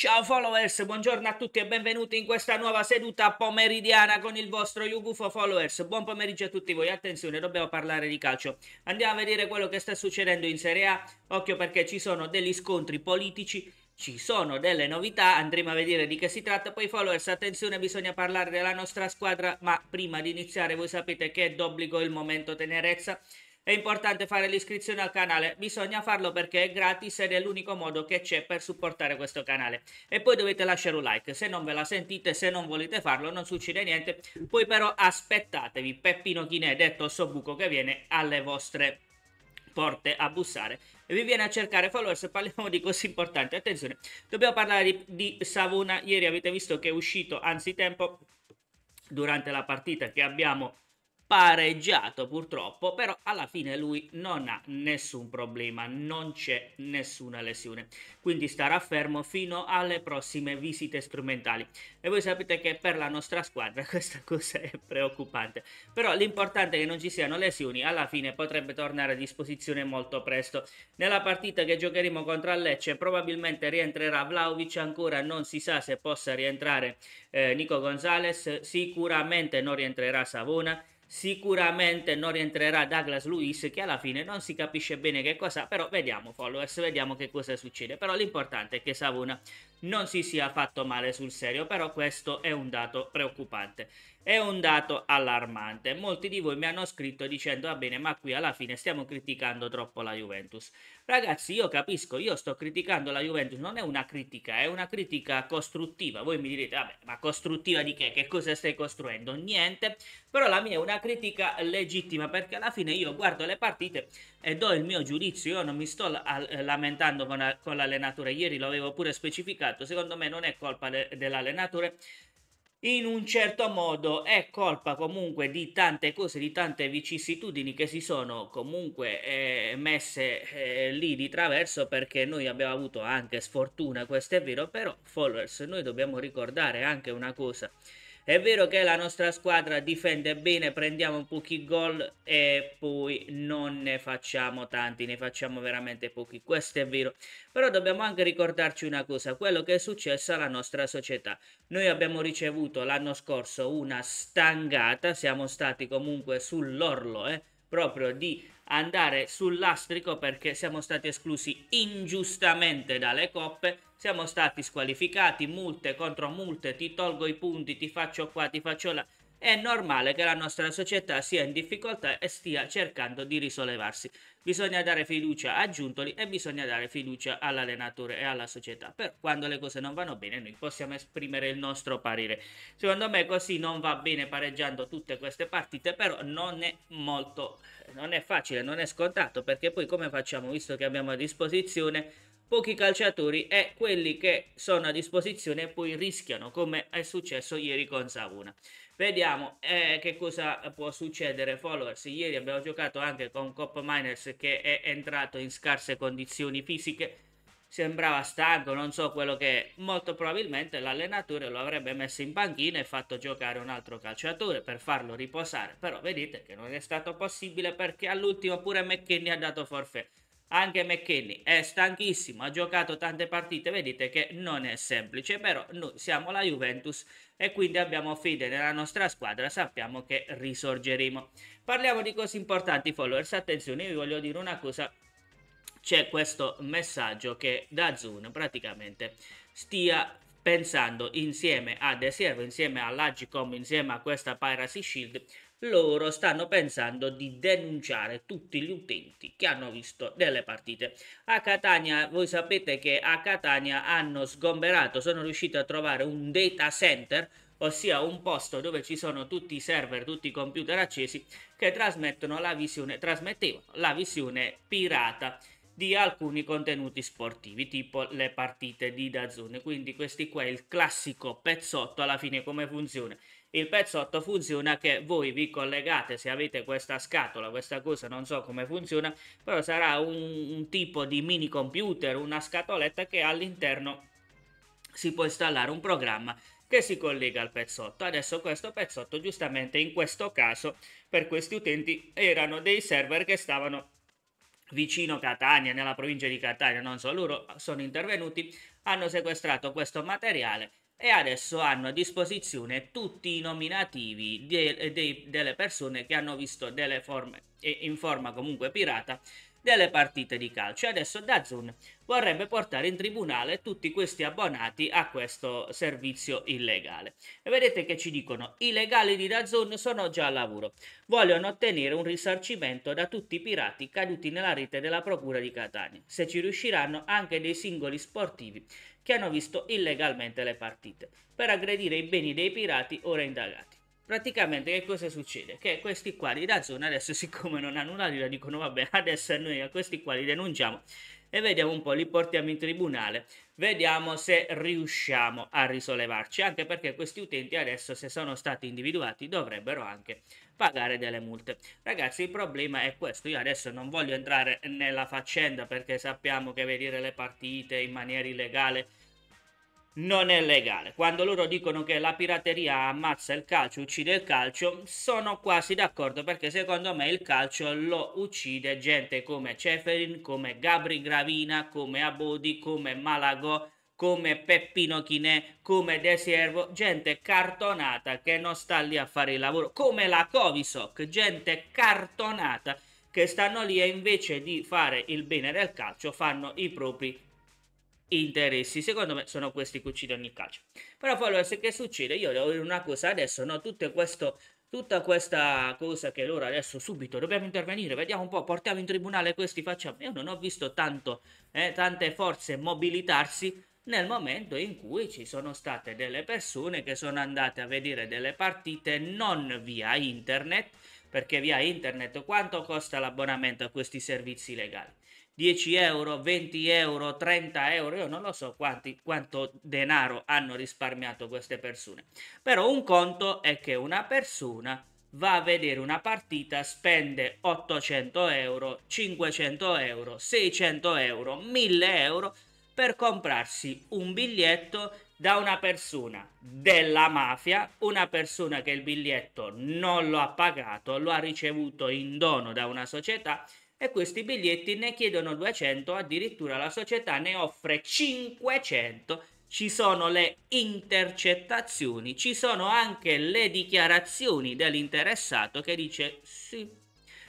Ciao followers, buongiorno a tutti e benvenuti in questa nuova seduta pomeridiana con il vostro Yugufo followers. Buon pomeriggio a tutti voi, attenzione, dobbiamo parlare di calcio. Andiamo a vedere quello che sta succedendo in Serie A, occhio perché ci sono degli scontri politici, ci sono delle novità, andremo a vedere di che si tratta. Poi followers, attenzione, bisogna parlare della nostra squadra, ma prima di iniziare voi sapete che è d'obbligo il momento tenerezza. È importante fare l'iscrizione al canale, bisogna farlo perché è gratis ed è l'unico modo che c'è per supportare questo canale. E poi dovete lasciare un like, se non ve la sentite, se non volete farlo non succede niente, poi però aspettatevi Peppino Chinè detto buco che viene alle vostre porte a bussare e vi viene a cercare followers parliamo di cose importanti attenzione dobbiamo parlare di, di Savona ieri avete visto che è uscito anzitempo durante la partita che abbiamo pareggiato purtroppo, però alla fine lui non ha nessun problema, non c'è nessuna lesione, quindi starà fermo fino alle prossime visite strumentali. E voi sapete che per la nostra squadra questa cosa è preoccupante, però l'importante è che non ci siano lesioni, alla fine potrebbe tornare a disposizione molto presto. Nella partita che giocheremo contro Lecce probabilmente rientrerà Vlaovic, ancora non si sa se possa rientrare eh, Nico Gonzalez, sicuramente non rientrerà Savona, Sicuramente non rientrerà Douglas Lewis che alla fine non si capisce bene che cosa, però vediamo followers, vediamo che cosa succede. Però l'importante è che Savona non si sia fatto male sul serio, però questo è un dato preoccupante, è un dato allarmante. Molti di voi mi hanno scritto dicendo va bene, ma qui alla fine stiamo criticando troppo la Juventus. Ragazzi, io capisco, io sto criticando la Juventus, non è una critica, è una critica costruttiva. Voi mi direte, vabbè, ma costruttiva di che? Che cosa stai costruendo? Niente, però la mia è una critica legittima perché alla fine io guardo le partite e do il mio giudizio, io non mi sto eh, lamentando con l'allenatore, ieri lo avevo pure specificato giocato, secondo me non è colpa de dell'allenatore, in un certo modo è colpa comunque di tante cose, di tante vicissitudini che si sono comunque eh, messe eh, lì di traverso perché noi abbiamo avuto anche sfortuna, questo è vero, però followers noi dobbiamo ricordare anche una cosa è vero che la nostra squadra difende bene, prendiamo pochi gol e poi non ne facciamo tanti, ne facciamo veramente pochi, questo è vero. Però dobbiamo anche ricordarci una cosa, quello che è successo alla nostra società. Noi abbiamo ricevuto l'anno scorso una stangata, siamo stati comunque sull'orlo, eh, proprio di andare sull'astrico perché siamo stati esclusi ingiustamente dalle coppe, siamo stati squalificati, multe contro multe, ti tolgo i punti, ti faccio qua, ti faccio là è normale che la nostra società sia in difficoltà e stia cercando di risollevarsi. Bisogna dare fiducia a Giuntoli e bisogna dare fiducia all'allenatore e alla società. Però quando le cose non vanno bene noi possiamo esprimere il nostro parere. Secondo me così non va bene pareggiando tutte queste partite, però non è molto non è facile, non è scontato, perché poi come facciamo visto che abbiamo a disposizione pochi calciatori e quelli che sono a disposizione poi rischiano, come è successo ieri con Savuna. Vediamo eh, che cosa può succedere, followers. Ieri abbiamo giocato anche con Coppa Miners che è entrato in scarse condizioni fisiche. Sembrava stanco, non so quello che è. Molto probabilmente l'allenatore lo avrebbe messo in panchina e fatto giocare un altro calciatore per farlo riposare. Però vedete che non è stato possibile perché all'ultimo pure McKinney ha dato forfè. Anche McKinney è stanchissimo, ha giocato tante partite, vedete che non è semplice, però noi siamo la Juventus e quindi abbiamo fede nella nostra squadra, sappiamo che risorgeremo. Parliamo di cose importanti, followers. Attenzione, io vi voglio dire una cosa. C'è questo messaggio che da Zun praticamente stia pensando insieme a De Siervo, insieme Logicom, insieme a questa Piracy Shield loro stanno pensando di denunciare tutti gli utenti che hanno visto delle partite. A Catania, voi sapete che a Catania hanno sgomberato, sono riusciti a trovare un data center, ossia un posto dove ci sono tutti i server, tutti i computer accesi che trasmettono la visione, trasmettevano la visione pirata di alcuni contenuti sportivi, tipo le partite di Dazone. Quindi questi qua è il classico pezzotto alla fine come funziona il pezzotto funziona che voi vi collegate se avete questa scatola questa cosa non so come funziona però sarà un, un tipo di mini computer una scatoletta che all'interno si può installare un programma che si collega al pezzotto. Adesso questo pezzotto giustamente in questo caso per questi utenti erano dei server che stavano vicino Catania, nella provincia di Catania, non so, loro sono intervenuti, hanno sequestrato questo materiale e adesso hanno a disposizione tutti i nominativi de, de, delle persone che hanno visto delle forme, in forma comunque pirata delle partite di calcio. E adesso Dazun vorrebbe portare in tribunale tutti questi abbonati a questo servizio illegale. E vedete che ci dicono i legali di Dazun sono già al lavoro, vogliono ottenere un risarcimento da tutti i pirati caduti nella rete della procura di Catania. Se ci riusciranno anche dei singoli sportivi che hanno visto illegalmente le partite per aggredire i beni dei pirati ora indagati. Praticamente che cosa succede? Che questi qua di Dazzone adesso siccome non hanno nulla dicono vabbè adesso noi a questi qua li denunciamo e vediamo un po', li portiamo in tribunale, vediamo se riusciamo a risollevarci, anche perché questi utenti adesso se sono stati individuati dovrebbero anche pagare delle multe. Ragazzi il problema è questo, io adesso non voglio entrare nella faccenda perché sappiamo che vedere le partite in maniera illegale non è legale. Quando loro dicono che la pirateria ammazza il calcio, uccide il calcio, sono quasi d'accordo perché secondo me il calcio lo uccide gente come Ceferin, come Gabri Gravina, come Abodi, come Malagò, come Peppino Chinè, come De Siervo, gente cartonata che non sta lì a fare il lavoro, come la Covisoc, gente cartonata che stanno lì e invece di fare il bene del calcio fanno i propri interessi. Secondo me sono questi che uccidono il calcio. Però Followers, che succede? Io devo dire una cosa adesso, no? Tutto questo, tutta questa cosa che loro adesso subito dobbiamo intervenire, vediamo un po', portiamo in tribunale questi, facciamo. Io non ho visto tanto, eh, tante forze mobilitarsi nel momento in cui ci sono state delle persone che sono andate a vedere delle partite non via internet, perché via internet quanto costa l'abbonamento a questi servizi legali? 10 euro, 20 euro, 30 euro, io non lo so quanti, quanto denaro hanno risparmiato queste persone. Però un conto è che una persona va a vedere una partita, spende 800 euro, 500 euro, 600 euro, 1000 euro per comprarsi un biglietto da una persona della mafia, una persona che il biglietto non lo ha pagato, lo ha ricevuto in dono da una società e questi biglietti ne chiedono 200, addirittura la società ne offre 500. Ci sono le intercettazioni, ci sono anche le dichiarazioni dell'interessato che dice sì,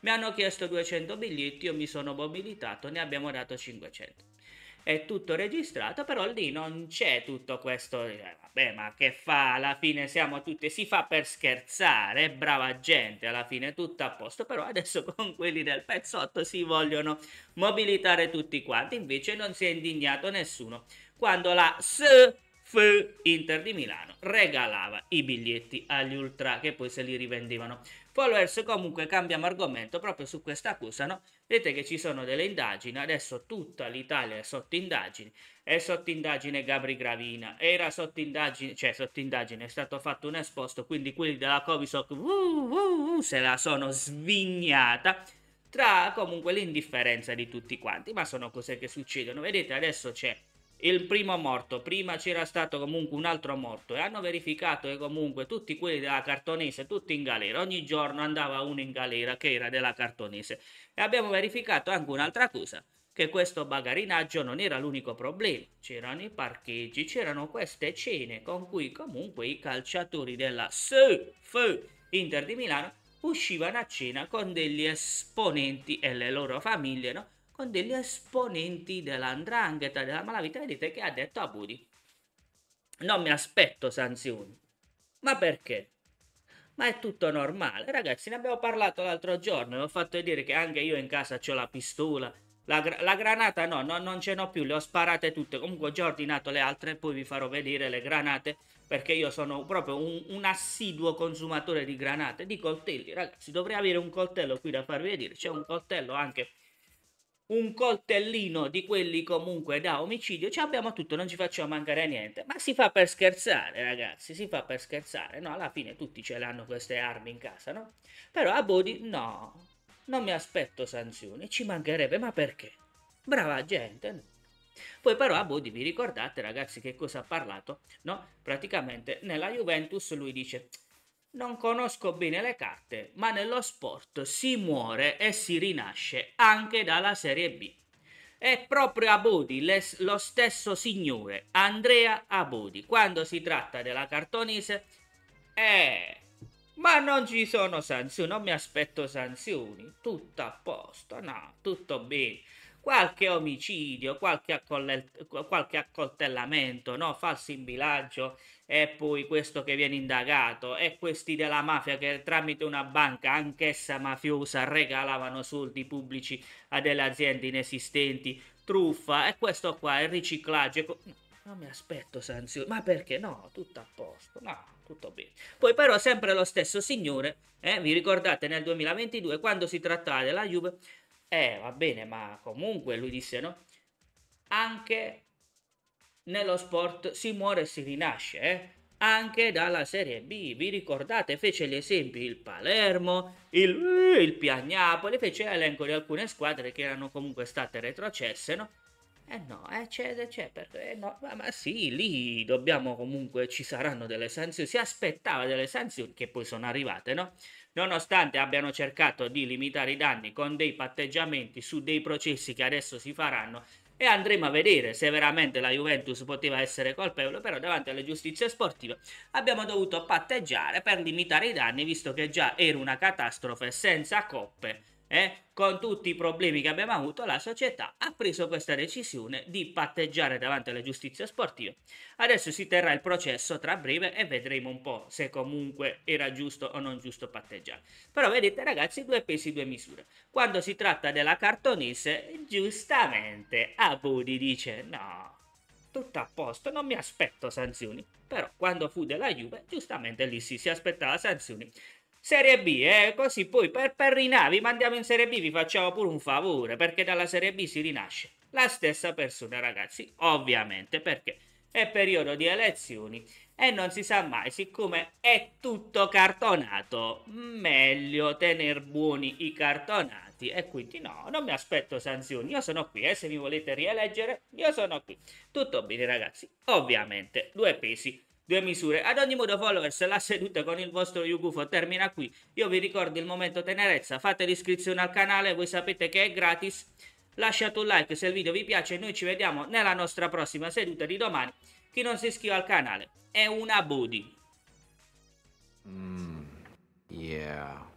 mi hanno chiesto 200 biglietti, io mi sono mobilitato, ne abbiamo dato 500 è tutto registrato, però lì non c'è tutto questo, eh, vabbè, ma che fa, alla fine siamo tutti, si fa per scherzare, brava gente, alla fine tutto a posto, però adesso con quelli del pezzotto si vogliono mobilitare tutti quanti, invece non si è indignato nessuno quando la SF Inter di Milano regalava i biglietti agli ultra che poi se li rivendevano. Followers comunque cambiamo argomento proprio su questa accusa, no? Vedete che ci sono delle indagini, adesso tutta l'Italia è sotto indagini, è sotto indagine Gabri Gravina, era sotto indagine, cioè sotto indagine, è stato fatto un esposto, quindi quelli della Covisoc uh, uh, uh, se la sono svignata tra comunque l'indifferenza di tutti quanti, ma sono cose che succedono. Vedete adesso c'è il primo morto, prima c'era stato comunque un altro morto e hanno verificato che comunque tutti quelli della cartonese, tutti in galera, ogni giorno andava uno in galera che era della cartonese e abbiamo verificato anche un'altra cosa, che questo bagarinaggio non era l'unico problema, c'erano i parcheggi, c'erano queste cene con cui comunque i calciatori della SF Inter di Milano uscivano a cena con degli esponenti e le loro famiglie, no? con degli esponenti dell'andrangheta, della malavita, vedete che ha detto a ah, Budi. Non mi aspetto sanzioni. Ma perché? Ma è tutto normale. Ragazzi, ne abbiamo parlato l'altro giorno, vi ho fatto vedere che anche io in casa ho la pistola, la, la, granata no, no non ce n'ho più, le ho sparate tutte. Comunque ho già ordinato le altre, poi vi farò vedere le granate, perché io sono proprio un, un assiduo consumatore di granate, di coltelli. Ragazzi, dovrei avere un coltello qui da farvi vedere. C'è un coltello anche un coltellino di quelli comunque da omicidio, ci cioè, abbiamo tutto, non ci facciamo mancare niente. Ma si fa per scherzare, ragazzi, si fa per scherzare, no? Alla fine tutti ce l'hanno queste armi in casa, no? Però a Bodhi, no, non mi aspetto sanzioni, ci mancherebbe, ma perché? Brava gente, no? Poi però a Bodhi, vi ricordate ragazzi che cosa ha parlato? No? Praticamente nella Juventus lui dice non conosco bene le carte, ma nello sport si muore e si rinasce anche dalla Serie B. È proprio Abodi lo stesso signore, Andrea Abodi, quando si tratta della Cartonese. Eh, ma non ci sono sanzioni, non mi aspetto sanzioni, tutto a posto, no, tutto bene. Qualche omicidio, qualche, accoll- qualche accoltellamento, no, falso in bilancio, è poi questo che viene indagato e questi della mafia che tramite una banca anch'essa mafiosa regalavano soldi pubblici a delle aziende inesistenti, truffa e questo qua è il riciclaggio. Ecco, non mi aspetto sanzioni, ma perché no? Tutto a posto, no, tutto bene. Poi però sempre lo stesso signore, eh, vi ricordate nel 2022 quando si trattava della Juve? Eh, va bene, ma comunque lui disse no, anche nello sport si muore e si rinasce, eh? anche dalla Serie B. Vi ricordate? Fece gli esempi il Palermo, il, il Piagnapoli, fece l'elenco di alcune squadre che erano comunque state retrocesse, no? Eh no, eh, c'è, c'è perché, eh no, ma, ma, sì, lì dobbiamo comunque, ci saranno delle sanzioni, si aspettava delle sanzioni che poi sono arrivate, no? Nonostante abbiano cercato di limitare i danni con dei patteggiamenti su dei processi che adesso si faranno, e andremo a vedere se veramente la Juventus poteva essere colpevole, però davanti alle giustizie sportive abbiamo dovuto patteggiare per limitare i danni, visto che già era una catastrofe senza coppe eh, con tutti i problemi che abbiamo avuto, la società ha preso questa decisione di patteggiare davanti alla giustizia sportiva. Adesso si terrà il processo tra breve e vedremo un po' se comunque era giusto o non giusto patteggiare. Però vedete ragazzi, due pesi, due misure. Quando si tratta della cartonese, giustamente Abudi dice no, tutto a posto, non mi aspetto sanzioni. Però quando fu della Juve, giustamente lì sì, si aspettava sanzioni Serie B, eh, così poi per, per rinavi mandiamo in Serie B, vi facciamo pure un favore, perché dalla Serie B si rinasce la stessa persona, ragazzi, ovviamente, perché è periodo di elezioni e non si sa mai, siccome è tutto cartonato, meglio tener buoni i cartonati e quindi no, non mi aspetto sanzioni, io sono qui, eh, se mi volete rieleggere, io sono qui. Tutto bene, ragazzi, ovviamente, due pesi due misure. Ad ogni modo, followers, la seduta con il vostro Yugufo termina qui. Io vi ricordo il momento tenerezza, fate l'iscrizione al canale, voi sapete che è gratis. Lasciate un like se il video vi piace noi ci vediamo nella nostra prossima seduta di domani. Chi non si iscrive al canale è una booty. Mm, yeah.